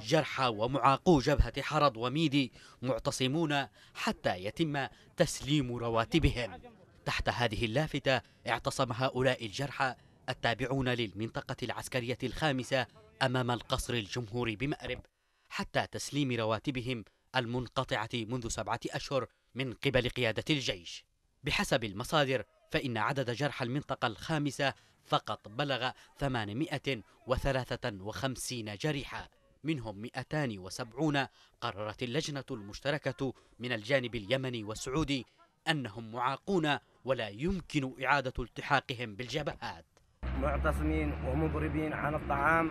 جرحى ومعاقو جبهة حرض وميدي معتصمون حتى يتم تسليم رواتبهم تحت هذه اللافتة اعتصم هؤلاء الجرحى التابعون للمنطقة العسكرية الخامسة أمام القصر الجمهوري بمأرب حتى تسليم رواتبهم المنقطعة منذ سبعة أشهر من قبل قيادة الجيش بحسب المصادر فإن عدد جرحى المنطقة الخامسة فقط بلغ 853 جريحاً منهم 270 قررت اللجنة المشتركة من الجانب اليمني والسعودي أنهم معاقون ولا يمكن إعادة التحاقهم بالجبهات معتصمين ومضربين عن الطعام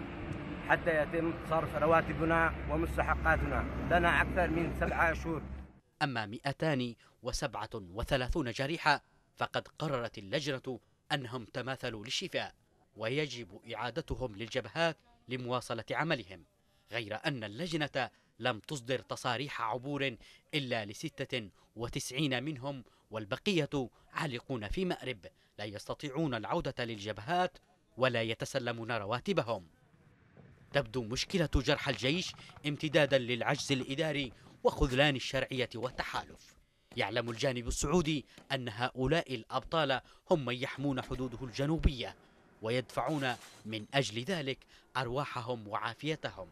حتى يتم صرف رواتبنا ومستحقاتنا لنا أكثر من سبعة شهور أما 237 جريحة فقد قررت اللجنة أنهم تماثلوا للشفاء ويجب إعادتهم للجبهات لمواصلة عملهم غير أن اللجنة لم تصدر تصاريح عبور إلا لستة وتسعين منهم والبقية عالقون في مأرب لا يستطيعون العودة للجبهات ولا يتسلمون رواتبهم تبدو مشكلة جرح الجيش امتدادا للعجز الإداري وخذلان الشرعية والتحالف يعلم الجانب السعودي أن هؤلاء الأبطال هم من يحمون حدوده الجنوبية ويدفعون من أجل ذلك أرواحهم وعافيتهم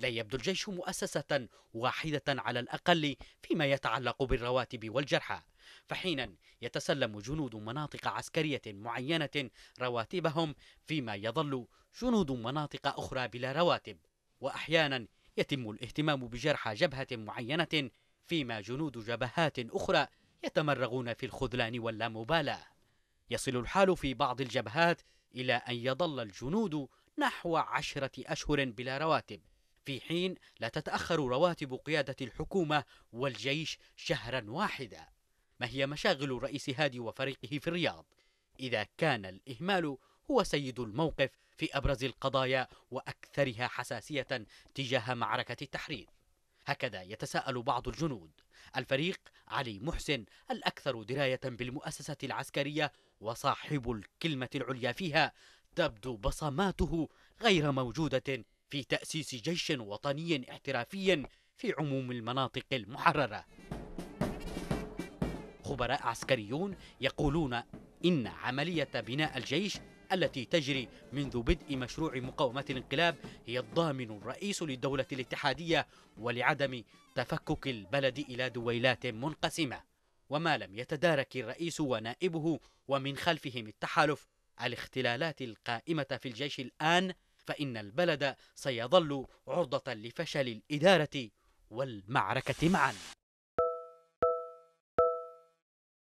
لا يبدو الجيش مؤسسة واحدة على الأقل فيما يتعلق بالرواتب والجرحى فحينا يتسلم جنود مناطق عسكرية معينة رواتبهم فيما يظل جنود مناطق أخرى بلا رواتب وأحيانا يتم الاهتمام بجرحى جبهة معينة فيما جنود جبهات أخرى يتمرغون في الخذلان واللامبالاة يصل الحال في بعض الجبهات إلى أن يظل الجنود نحو عشرة أشهر بلا رواتب في حين لا تتأخر رواتب قيادة الحكومة والجيش شهرا واحدا ما هي مشاغل الرئيس هادي وفريقه في الرياض إذا كان الإهمال هو سيد الموقف في أبرز القضايا وأكثرها حساسية تجاه معركة التحرير هكذا يتساءل بعض الجنود الفريق علي محسن الأكثر دراية بالمؤسسة العسكرية وصاحب الكلمة العليا فيها تبدو بصماته غير موجودة في تأسيس جيش وطني احترافي في عموم المناطق المحررة خبراء عسكريون يقولون إن عملية بناء الجيش التي تجري منذ بدء مشروع مقاومة الانقلاب هي الضامن الرئيس للدولة الاتحادية ولعدم تفكك البلد إلى دويلات منقسمة وما لم يتدارك الرئيس ونائبه ومن خلفهم التحالف الاختلالات القائمة في الجيش الآن فإن البلد سيظل عرضة لفشل الإدارة والمعركة معا